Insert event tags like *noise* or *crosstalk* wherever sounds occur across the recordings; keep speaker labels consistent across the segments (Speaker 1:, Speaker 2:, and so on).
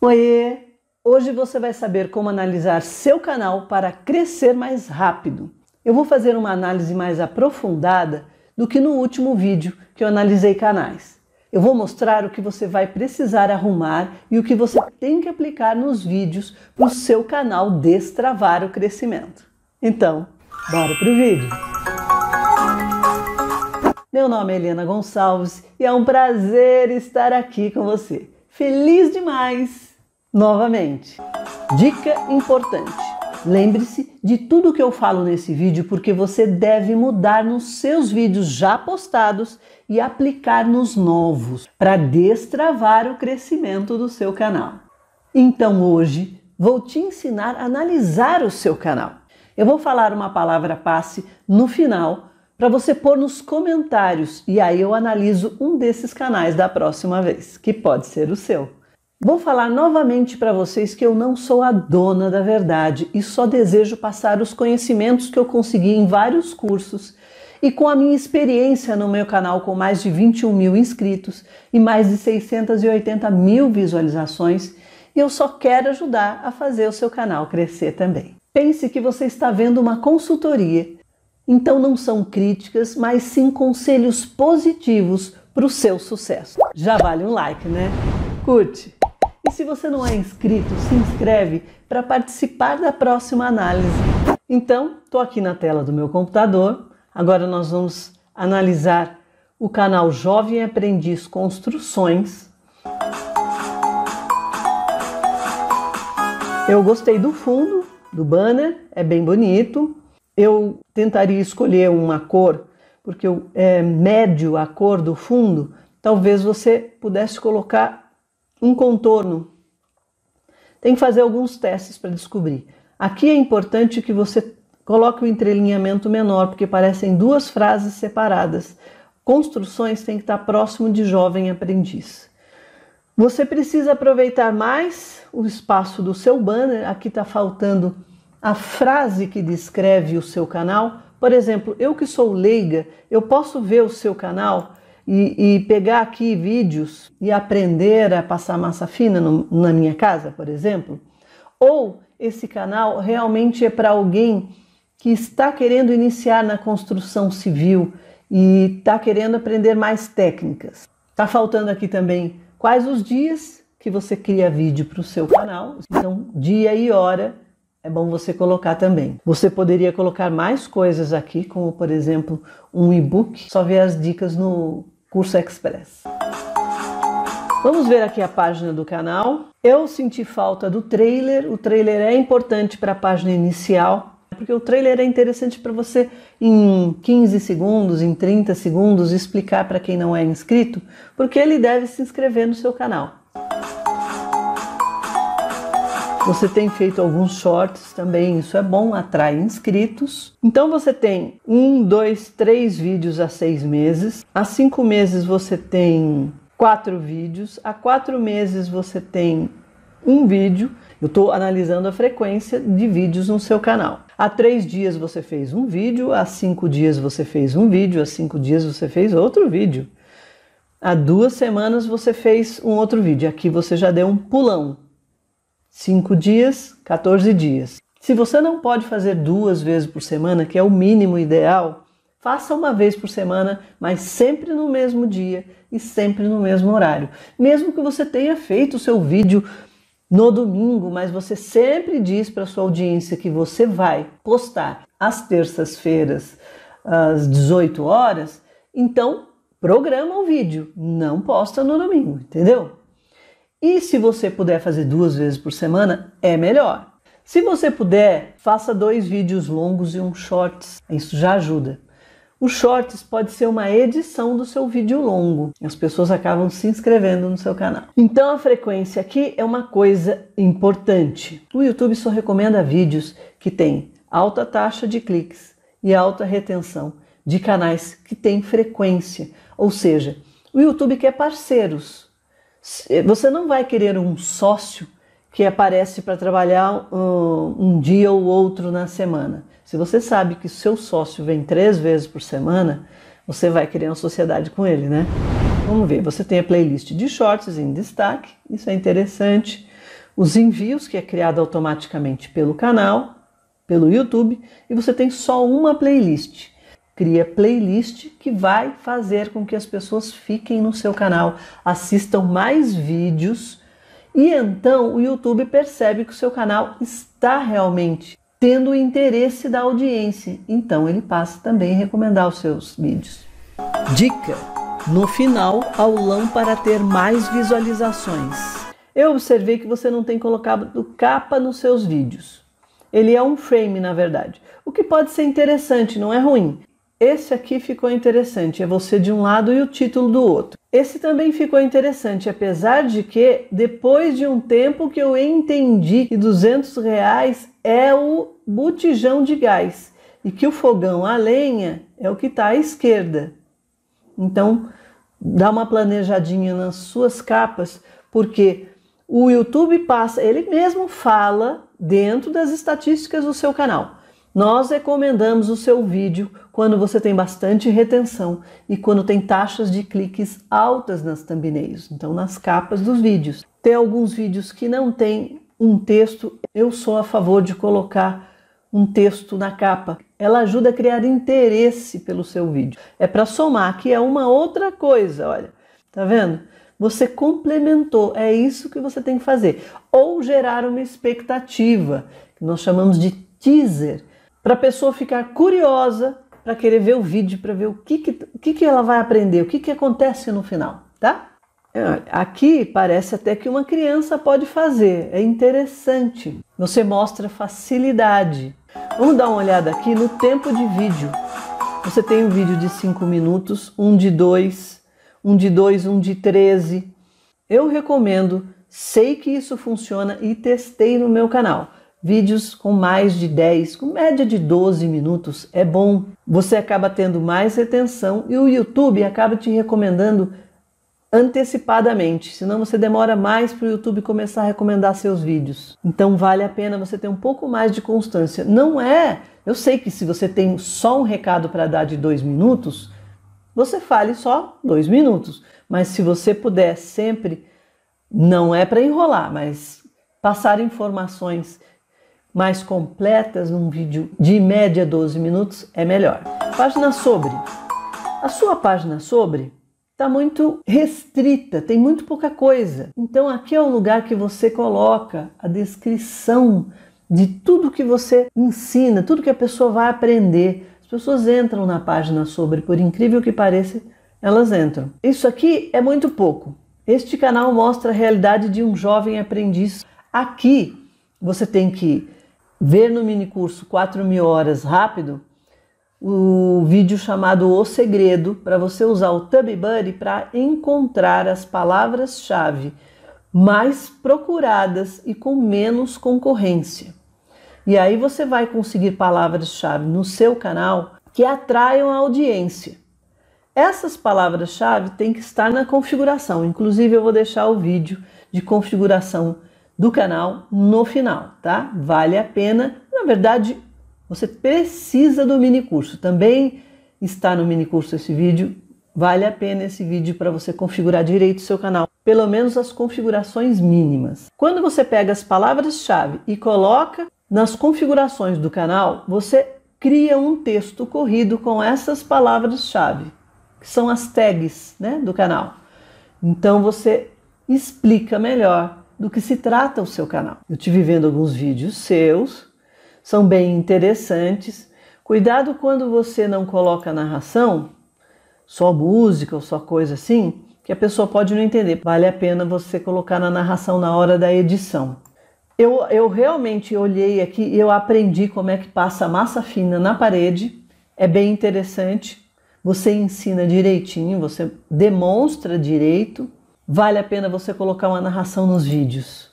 Speaker 1: Oiê! Hoje você vai saber como analisar seu canal para crescer mais rápido. Eu vou fazer uma análise mais aprofundada do que no último vídeo que eu analisei canais. Eu vou mostrar o que você vai precisar arrumar e o que você tem que aplicar nos vídeos para o seu canal destravar o crescimento. Então, bora pro vídeo! Meu nome é Helena Gonçalves e é um prazer estar aqui com você feliz demais novamente. Dica importante: lembre-se de tudo que eu falo nesse vídeo, porque você deve mudar nos seus vídeos já postados e aplicar nos novos para destravar o crescimento do seu canal. Então hoje vou te ensinar a analisar o seu canal. Eu vou falar uma palavra passe no final para você pôr nos comentários e aí eu analiso um desses canais da próxima vez, que pode ser o seu. Vou falar novamente para vocês que eu não sou a dona da verdade e só desejo passar os conhecimentos que eu consegui em vários cursos e com a minha experiência no meu canal com mais de 21 mil inscritos e mais de 680 mil visualizações, e eu só quero ajudar a fazer o seu canal crescer também. Pense que você está vendo uma consultoria então não são críticas, mas sim conselhos positivos para o seu sucesso. Já vale um like, né? Curte! E se você não é inscrito, se inscreve para participar da próxima análise. Então, estou aqui na tela do meu computador. Agora nós vamos analisar o canal Jovem Aprendiz Construções. Eu gostei do fundo do banner, é bem bonito eu tentaria escolher uma cor, porque eu é, médio a cor do fundo, talvez você pudesse colocar um contorno. Tem que fazer alguns testes para descobrir. Aqui é importante que você coloque o um entrelinhamento menor, porque parecem duas frases separadas. Construções têm que estar próximo de jovem aprendiz. Você precisa aproveitar mais o espaço do seu banner. Aqui está faltando a frase que descreve o seu canal. Por exemplo, eu que sou leiga, eu posso ver o seu canal e, e pegar aqui vídeos e aprender a passar massa fina no, na minha casa, por exemplo? Ou esse canal realmente é para alguém que está querendo iniciar na construção civil e está querendo aprender mais técnicas? Está faltando aqui também quais os dias que você cria vídeo para o seu canal, então dia e hora é bom você colocar também. Você poderia colocar mais coisas aqui, como por exemplo um e-book, só ver as dicas no curso express. Vamos ver aqui a página do canal. Eu senti falta do trailer. O trailer é importante para a página inicial, porque o trailer é interessante para você em 15 segundos, em 30 segundos explicar para quem não é inscrito, porque ele deve se inscrever no seu canal. Você tem feito alguns shorts também, isso é bom, atrai inscritos. Então você tem um, dois, três vídeos a seis meses. A cinco meses você tem quatro vídeos. A quatro meses você tem um vídeo. Eu estou analisando a frequência de vídeos no seu canal. Há três dias você fez um vídeo, há cinco dias você fez um vídeo, há cinco dias você fez outro vídeo. Há duas semanas você fez um outro vídeo. Aqui você já deu um pulão. 5 dias, 14 dias. Se você não pode fazer duas vezes por semana, que é o mínimo ideal, faça uma vez por semana, mas sempre no mesmo dia e sempre no mesmo horário. Mesmo que você tenha feito o seu vídeo no domingo, mas você sempre diz para sua audiência que você vai postar às terças-feiras às 18 horas, então programa o vídeo, não posta no domingo, entendeu? E se você puder fazer duas vezes por semana, é melhor. Se você puder, faça dois vídeos longos e um shorts. Isso já ajuda. O Shorts pode ser uma edição do seu vídeo longo. As pessoas acabam se inscrevendo no seu canal. Então a frequência aqui é uma coisa importante. O YouTube só recomenda vídeos que têm alta taxa de cliques e alta retenção de canais que têm frequência. Ou seja, o YouTube quer parceiros você não vai querer um sócio que aparece para trabalhar um, um, dia ou outro na semana. Se você sabe que seu sócio vem três vezes por semana, você vai querer uma sociedade com ele, né? Vamos ver, você tem a playlist de shorts em destaque, isso é interessante. Os envios, que é criado automaticamente pelo canal, pelo YouTube, e você tem só uma playlist cria playlist que vai fazer com que as pessoas fiquem no seu canal, assistam mais vídeos e então o YouTube percebe que o seu canal está realmente tendo o interesse da audiência. Então ele passa também a recomendar os seus vídeos. Dica: no final, aulão para ter mais visualizações. Eu observei que você não tem colocado capa nos seus vídeos. Ele é um frame, na verdade. O que pode ser interessante, não é ruim. Esse aqui ficou interessante, é você de um lado e o título do outro. Esse também ficou interessante, apesar de que depois de um tempo que eu entendi que 200 reais é o botijão de gás e que o fogão a lenha é o que está à esquerda. Então, dá uma planejadinha nas suas capas, porque o YouTube passa, ele mesmo fala dentro das estatísticas do seu canal. Nós recomendamos o seu vídeo quando você tem bastante retenção e quando tem taxas de cliques altas nas thumbnails, então nas capas dos vídeos. Tem alguns vídeos que não tem um texto, eu sou a favor de colocar um texto na capa. Ela ajuda a criar interesse pelo seu vídeo. É para somar, que é uma outra coisa, olha. Tá vendo? Você complementou, é isso que você tem que fazer. Ou gerar uma expectativa, que nós chamamos de teaser para a pessoa ficar curiosa para querer ver o vídeo, para ver o que, que, o que, que ela vai aprender, o que, que acontece no final, tá? É, aqui parece até que uma criança pode fazer, é interessante. Você mostra facilidade. Vamos dar uma olhada aqui no tempo de vídeo. Você tem um vídeo de 5 minutos, um de 2, um de 2, um de 13. Eu recomendo, sei que isso funciona e testei no meu canal. Vídeos com mais de 10, com média de 12 minutos é bom. Você acaba tendo mais retenção e o YouTube acaba te recomendando antecipadamente, senão você demora mais para o YouTube começar a recomendar seus vídeos. Então vale a pena você ter um pouco mais de constância. Não é, eu sei que se você tem só um recado para dar de dois minutos, você fale só dois minutos. Mas se você puder sempre, não é para enrolar, mas passar informações mais completas num vídeo de média 12 minutos é melhor. Página sobre. A sua página sobre está muito restrita, tem muito pouca coisa. Então aqui é o lugar que você coloca a descrição de tudo que você ensina, tudo que a pessoa vai aprender. As pessoas entram na página sobre, por incrível que pareça, elas entram. Isso aqui é muito pouco. Este canal mostra a realidade de um jovem aprendiz. Aqui você tem que ver no minicurso 4 mil horas rápido o vídeo chamado O Segredo, para você usar o TubBuddy para encontrar as palavras-chave mais procuradas e com menos concorrência. E aí você vai conseguir palavras-chave no seu canal que atraiam a audiência. Essas palavras-chave têm que estar na configuração. Inclusive, eu vou deixar o vídeo de configuração do canal no final, tá? Vale a pena. Na verdade, você precisa do mini curso. Também está no mini curso esse vídeo. Vale a pena esse vídeo para você configurar direito o seu canal, pelo menos as configurações mínimas. Quando você pega as palavras-chave e coloca nas configurações do canal, você cria um texto corrido com essas palavras-chave, que são as tags né, do canal. Então você explica melhor do que se trata o seu canal. Eu estive vendo alguns vídeos seus, são bem interessantes. Cuidado quando você não coloca narração, só música ou só coisa assim, que a pessoa pode não entender. Vale a pena você colocar na narração na hora da edição. Eu, eu realmente olhei aqui e eu aprendi como é que passa massa fina na parede. É bem interessante. Você ensina direitinho, você demonstra direito vale a pena você colocar uma narração nos vídeos.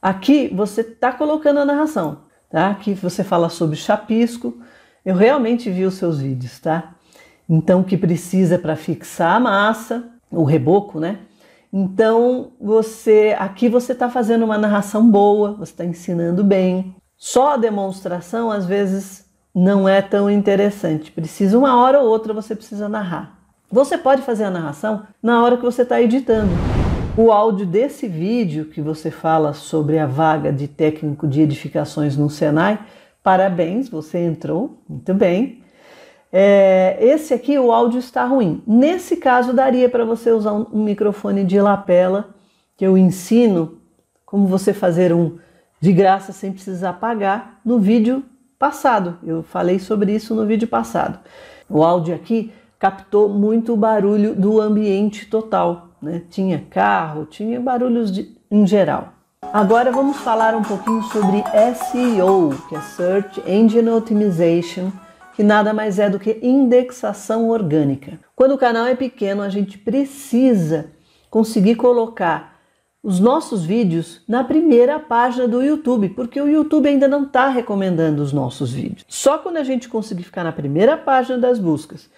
Speaker 1: Aqui você está colocando a narração, tá? Aqui você fala sobre chapisco. Eu realmente vi os seus vídeos, tá? Então, o que precisa é para fixar a massa, o reboco, né? Então, você aqui você está fazendo uma narração boa, você está ensinando bem. Só a demonstração às vezes não é tão interessante. Precisa uma hora ou outra você precisa narrar. Você pode fazer a narração na hora que você está editando. O áudio desse vídeo que você fala sobre a vaga de técnico de edificações no Senai, parabéns, você entrou, muito bem. É, esse aqui o áudio está ruim. Nesse caso, daria para você usar um microfone de lapela, que eu ensino como você fazer um de graça sem precisar pagar no vídeo passado. Eu falei sobre isso no vídeo passado. O áudio aqui captou muito o barulho do ambiente total. Né? Tinha carro, tinha barulhos de, em geral. Agora vamos falar um pouquinho sobre SEO, que é Search Engine Optimization, que nada mais é do que indexação orgânica. Quando o canal é pequeno, a gente precisa conseguir colocar os nossos vídeos na primeira página do YouTube, porque o YouTube ainda não está recomendando os nossos vídeos. Só quando a gente conseguir ficar na primeira página das buscas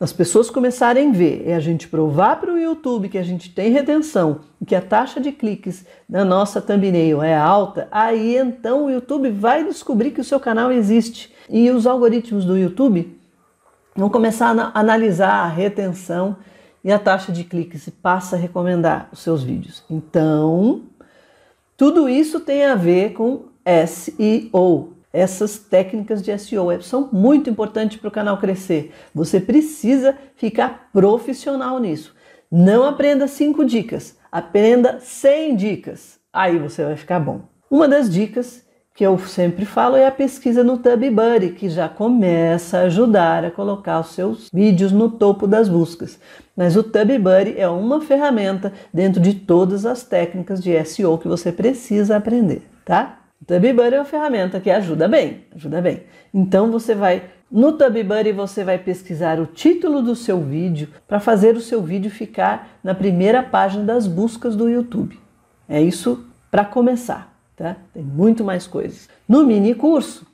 Speaker 1: as pessoas começarem a ver, e é a gente provar para o YouTube que a gente tem retenção e que a taxa de cliques na nossa thumbnail é alta, aí então o YouTube vai descobrir que o seu canal existe. E os algoritmos do YouTube vão começar a analisar a retenção e a taxa de cliques e passa a recomendar os seus vídeos. Então, tudo isso tem a ver com SEO, essas técnicas de SEO é, são muito importantes para o canal crescer. Você precisa ficar profissional nisso. Não aprenda 5 dicas, aprenda 100 dicas. Aí você vai ficar bom. Uma das dicas que eu sempre falo é a pesquisa no TubBuddy, que já começa a ajudar a colocar os seus vídeos no topo das buscas. Mas o TubBuddy é uma ferramenta dentro de todas as técnicas de SEO que você precisa aprender, tá? TubBuddy é uma ferramenta que ajuda bem, ajuda bem. Então você vai no TubBuddy você vai pesquisar o título do seu vídeo para fazer o seu vídeo ficar na primeira página das buscas do YouTube. É isso para começar, tá? Tem muito mais coisas. No mini curso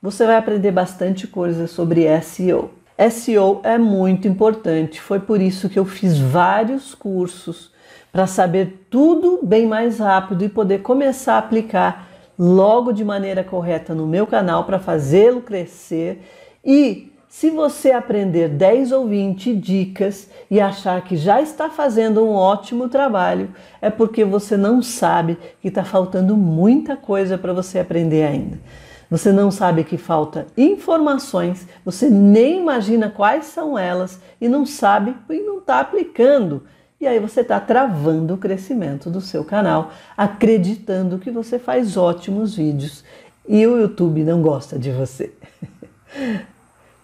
Speaker 1: você vai aprender bastante coisa sobre SEO. SEO é muito importante, foi por isso que eu fiz vários cursos para saber tudo bem mais rápido e poder começar a aplicar logo de maneira correta no meu canal para fazê-lo crescer. E se você aprender 10 ou 20 dicas e achar que já está fazendo um ótimo trabalho, é porque você não sabe que está faltando muita coisa para você aprender ainda. Você não sabe que falta informações, você nem imagina quais são elas e não sabe e não está aplicando. E aí você está travando o crescimento do seu canal, acreditando que você faz ótimos vídeos e o YouTube não gosta de você. *laughs*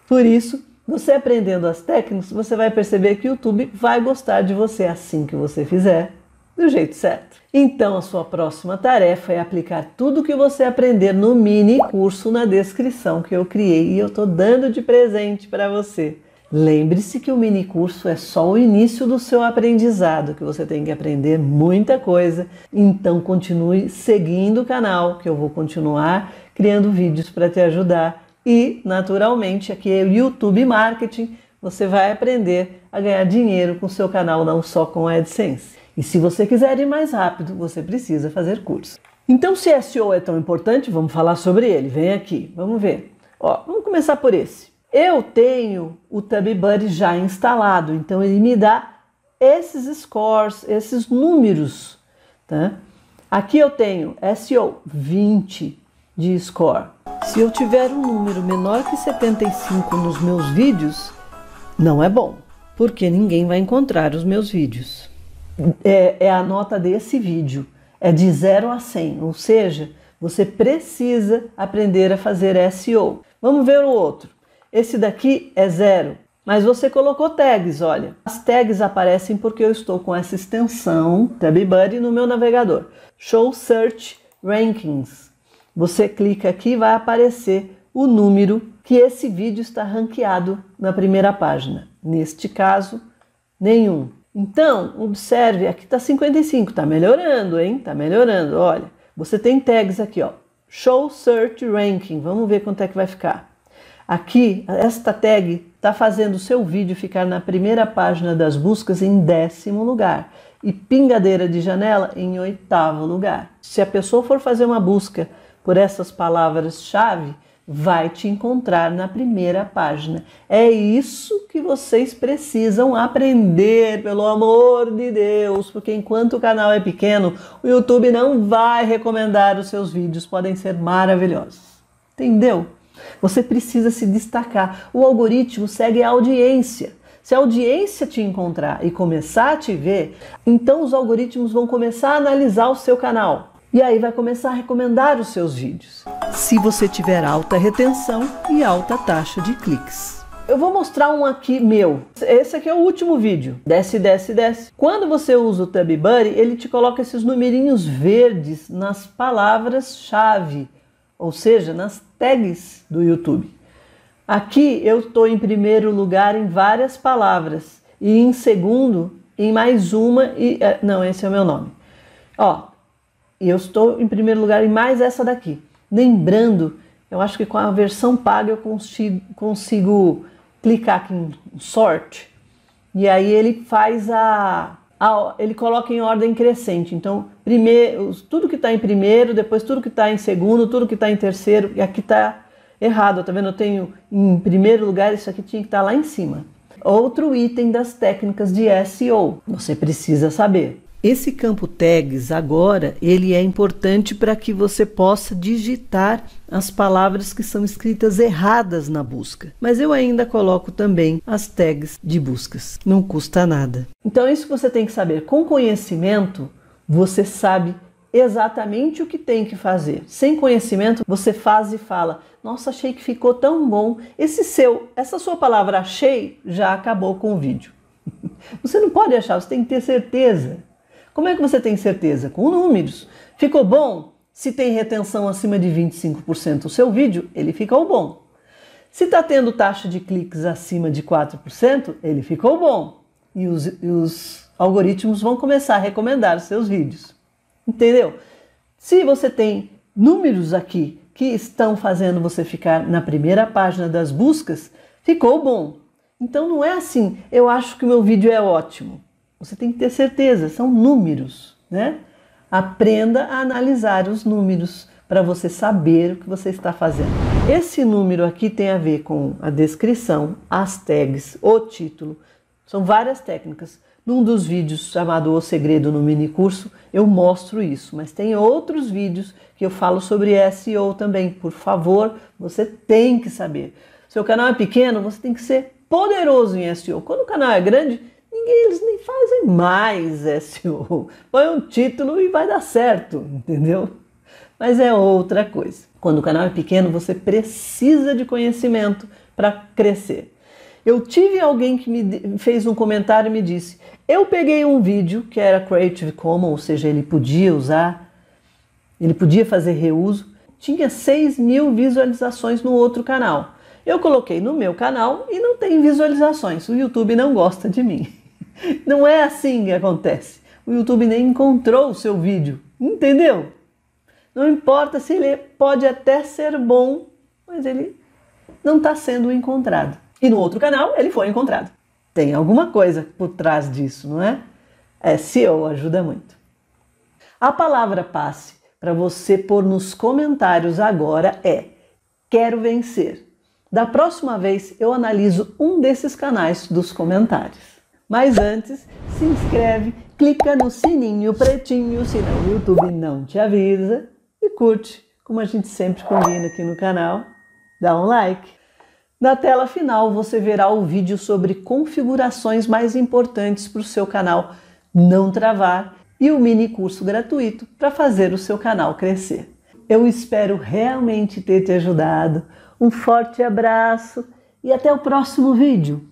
Speaker 1: Por isso, você aprendendo as técnicas, você vai perceber que o YouTube vai gostar de você assim que você fizer, do jeito certo. Então, a sua próxima tarefa é aplicar tudo o que você aprender no mini curso na descrição que eu criei e eu estou dando de presente para você. Lembre-se que o mini curso é só o início do seu aprendizado, que você tem que aprender muita coisa. Então continue seguindo o canal, que eu vou continuar criando vídeos para te ajudar. E, naturalmente, aqui é o YouTube Marketing, você vai aprender a ganhar dinheiro com o seu canal, não só com a AdSense. E se você quiser ir mais rápido, você precisa fazer curso. Então, se SEO é tão importante, vamos falar sobre ele. Vem aqui, vamos ver. Ó, vamos começar por esse. Eu tenho o Buddy já instalado, então ele me dá esses scores, esses números. Tá? Aqui eu tenho SEO 20 de score. Se eu tiver um número menor que 75 nos meus vídeos, não é bom, porque ninguém vai encontrar os meus vídeos. É, é a nota desse vídeo, é de 0 a 100, ou seja, você precisa aprender a fazer SEO. Vamos ver o outro esse daqui é zero. Mas você colocou tags, olha. As tags aparecem porque eu estou com essa extensão TabBuddy no meu navegador. Show Search Rankings. Você clica aqui e vai aparecer o número que esse vídeo está ranqueado na primeira página. Neste caso, nenhum. Então, observe, aqui está 55, está melhorando, hein? Está melhorando, olha. Você tem tags aqui, ó. Show Search Ranking. Vamos ver quanto é que vai ficar. Aqui, esta tag está fazendo o seu vídeo ficar na primeira página das buscas em décimo lugar e pingadeira de janela em oitavo lugar. Se a pessoa for fazer uma busca por essas palavras-chave, vai te encontrar na primeira página. É isso que vocês precisam aprender, pelo amor de Deus, porque enquanto o canal é pequeno, o YouTube não vai recomendar os seus vídeos, podem ser maravilhosos. Entendeu? Você precisa se destacar. O algoritmo segue a audiência. Se a audiência te encontrar e começar a te ver, então os algoritmos vão começar a analisar o seu canal. E aí vai começar a recomendar os seus vídeos. Se você tiver alta retenção e alta taxa de cliques. Eu vou mostrar um aqui meu. Esse aqui é o último vídeo. Desce, desce, desce. Quando você usa o Tab Buddy, ele te coloca esses numerinhos verdes nas palavras-chave, ou seja, nas tags do YouTube. Aqui eu estou em primeiro lugar em várias palavras e em segundo em mais uma e é, não, esse é o meu nome. Ó, eu estou em primeiro lugar em mais essa daqui. Lembrando, eu acho que com a versão paga eu consigo, consigo clicar aqui em sort e aí ele faz a ah, ele coloca em ordem crescente. Então, primeiro, tudo que está em primeiro, depois tudo que está em segundo, tudo que está em terceiro, e aqui está errado. Tá vendo? Eu tenho em primeiro lugar, isso aqui tinha que estar tá lá em cima. Outro item das técnicas de SEO, você precisa saber. Esse campo tags agora ele é importante para que você possa digitar as palavras que são escritas erradas na busca. Mas eu ainda coloco também as tags de buscas. Não custa nada. Então isso que você tem que saber. Com conhecimento você sabe exatamente o que tem que fazer. Sem conhecimento você faz e fala: "Nossa, achei que ficou tão bom". Esse seu, essa sua palavra achei já acabou com o vídeo. *laughs* Você não pode achar, você tem que ter certeza. Como é que você tem certeza? Com números. Ficou bom? Se tem retenção acima de 25% o seu vídeo, ele ficou bom. Se está tendo taxa de cliques acima de 4%, ele ficou bom. E os, e os algoritmos vão começar a recomendar os seus vídeos. Entendeu? Se você tem números aqui que estão fazendo você ficar na primeira página das buscas, ficou bom. Então não é assim, eu acho que o meu vídeo é ótimo. Você tem que ter certeza, são números, né? Aprenda a analisar os números para você saber o que você está fazendo. Esse número aqui tem a ver com a descrição, as tags, o título. São várias técnicas. Num dos vídeos chamado O Segredo no Mini Curso, eu mostro isso, mas tem outros vídeos que eu falo sobre SEO também. Por favor, você tem que saber. Seu canal é pequeno, você tem que ser poderoso em SEO. Quando o canal é grande, Ninguém, eles nem fazem mais é, SEO. Põe um título e vai dar certo, entendeu? Mas é outra coisa. Quando o canal é pequeno, você precisa de conhecimento para crescer. Eu tive alguém que me fez um comentário e me disse: Eu peguei um vídeo que era Creative Commons, ou seja, ele podia usar, ele podia fazer reuso, tinha 6 mil visualizações no outro canal. Eu coloquei no meu canal e não tem visualizações. O YouTube não gosta de mim. Não é assim que acontece. O YouTube nem encontrou o seu vídeo, entendeu? Não importa se ele pode até ser bom, mas ele não está sendo encontrado. E no outro canal ele foi encontrado. Tem alguma coisa por trás disso, não é? É, SEO ajuda muito. A palavra passe para você pôr nos comentários agora é: quero vencer. Da próxima vez eu analiso um desses canais dos comentários. Mas antes, se inscreve, clica no sininho pretinho, senão o YouTube não te avisa, e curte, como a gente sempre combina aqui no canal, dá um like. Na tela final você verá o vídeo sobre configurações mais importantes para o seu canal não travar e o mini curso gratuito para fazer o seu canal crescer. Eu espero realmente ter te ajudado. Um forte abraço e até o próximo vídeo!